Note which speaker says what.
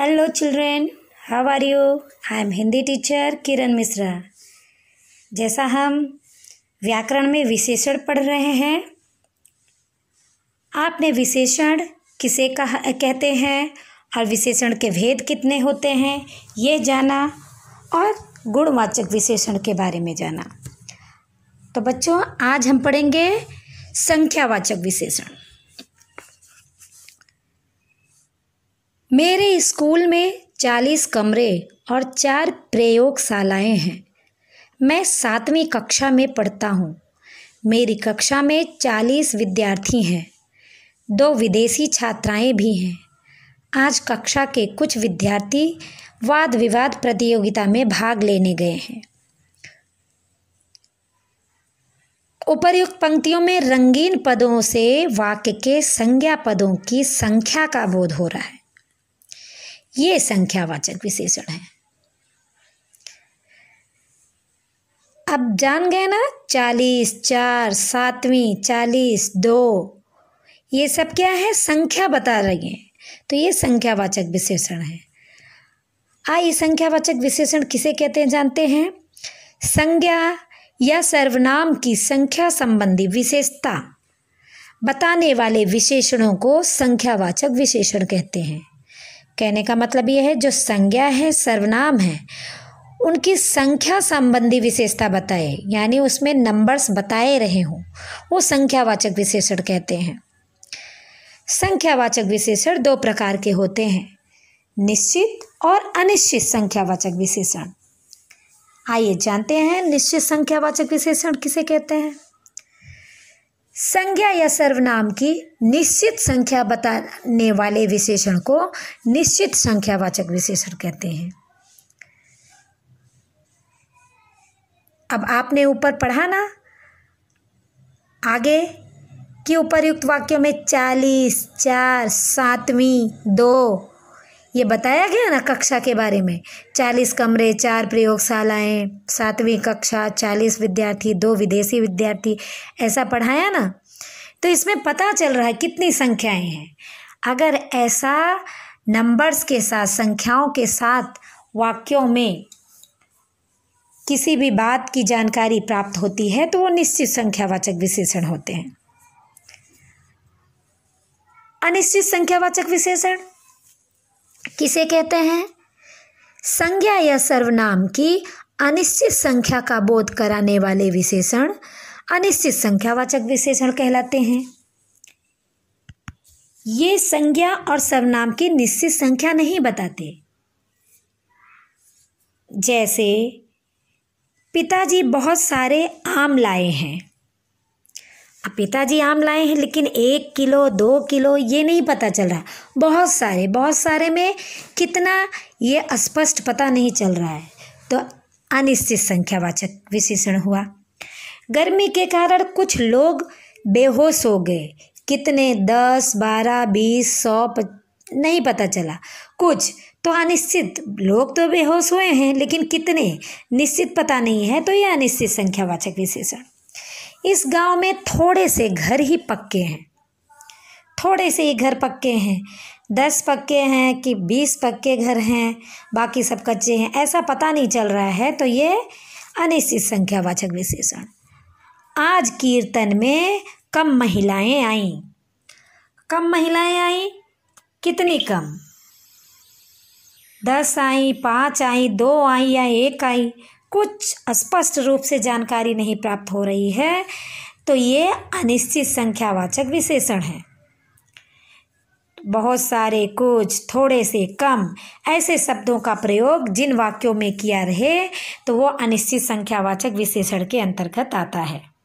Speaker 1: hello children how are you I am Hindi teacher Kiran Mishra जैसा हम व्याकरण में विशेषण पढ़ रहे हैं आपने विशेषण किसे कहा कहते हैं और विशेषण के भेद कितने होते हैं ये जाना और गुणवाचक विशेषण के बारे में जाना तो बच्चों आज हम पढ़ेंगे संख्यावाचक विशेषण मेरे स्कूल में चालीस कमरे और चार प्रयोगशालाएं हैं मैं सातवीं कक्षा में पढ़ता हूँ मेरी कक्षा में चालीस विद्यार्थी हैं दो विदेशी छात्राएं भी हैं आज कक्षा के कुछ विद्यार्थी वाद विवाद प्रतियोगिता में भाग लेने गए हैं उपर्युक्त पंक्तियों में रंगीन पदों से वाक्य के संज्ञा पदों की संख्या का बोध हो रहा है ये संख्यावाचक विशेषण है अब जान गए ना चालीस चार सातवीं चालीस दो ये सब क्या है संख्या बता रही हैं तो ये संख्यावाचक विशेषण है आइए संख्यावाचक विशेषण किसे कहते हैं जानते हैं संज्ञा या सर्वनाम की संख्या संबंधी विशेषता बताने वाले विशेषणों को संख्यावाचक विशेषण कहते हैं कहने का मतलब ये है जो संज्ञा है सर्वनाम है उनकी संख्या संबंधी विशेषता बताए यानी उसमें नंबर्स बताए रहे हों वो संख्यावाचक विशेषण कहते हैं संख्यावाचक विशेषण दो प्रकार के होते हैं निश्चित और अनिश्चित संख्यावाचक विशेषण आइए जानते हैं निश्चित संख्यावाचक विशेषण किसे कहते हैं संज्ञा या सर्वनाम की निश्चित संख्या बताने वाले विशेषण को निश्चित संख्यावाचक विशेषण कहते हैं अब आपने ऊपर पढ़ा ना आगे कि उपरयुक्त वाक्यों में चालीस चार सातवीं दो ये बताया गया ना कक्षा के बारे में चालीस कमरे चार प्रयोगशालाएं सातवीं कक्षा चालीस विद्यार्थी दो विदेशी विद्यार्थी ऐसा पढ़ाया ना तो इसमें पता चल रहा है कितनी संख्याएं हैं अगर ऐसा नंबर्स के साथ संख्याओं के साथ वाक्यों में किसी भी बात की जानकारी प्राप्त होती है तो वो निश्चित संख्यावाचक विशेषण होते हैं अनिश्चित संख्यावाचक विशेषण किसे कहते हैं संज्ञा या सर्वनाम की अनिश्चित संख्या का बोध कराने वाले विशेषण अनिश्चित संख्यावाचक विशेषण कहलाते हैं ये संज्ञा और सर्वनाम की निश्चित संख्या नहीं बताते जैसे पिताजी बहुत सारे आम लाए हैं पिताजी आम लाए हैं लेकिन एक किलो दो किलो ये नहीं पता चल रहा बहुत सारे बहुत सारे में कितना ये स्पष्ट पता नहीं चल रहा है तो अनिश्चित संख्यावाचक विशेषण हुआ गर्मी के कारण कुछ लोग बेहोश हो गए कितने दस बारह बीस सौ नहीं पता चला कुछ तो अनिश्चित लोग तो बेहोश हुए हैं लेकिन कितने निश्चित पता नहीं है तो ये अनिश्चित संख्यावाचक विशेषण इस गांव में थोड़े से घर ही पक्के हैं थोड़े से ही घर पक्के हैं दस पक्के हैं कि बीस पक्के घर हैं बाकी सब कच्चे हैं ऐसा पता नहीं चल रहा है तो ये अनिश्चित संख्यावाचक विशेषण आज कीर्तन में कम महिलाएं आईं कम महिलाएं आईं कितनी कम दस आई पाँच आई दो आई या एक आई कुछ स्पष्ट रूप से जानकारी नहीं प्राप्त हो रही है तो ये अनिश्चित संख्यावाचक विशेषण है बहुत सारे कुछ थोड़े से कम ऐसे शब्दों का प्रयोग जिन वाक्यों में किया रहे तो वो अनिश्चित संख्यावाचक विशेषण के अंतर्गत आता है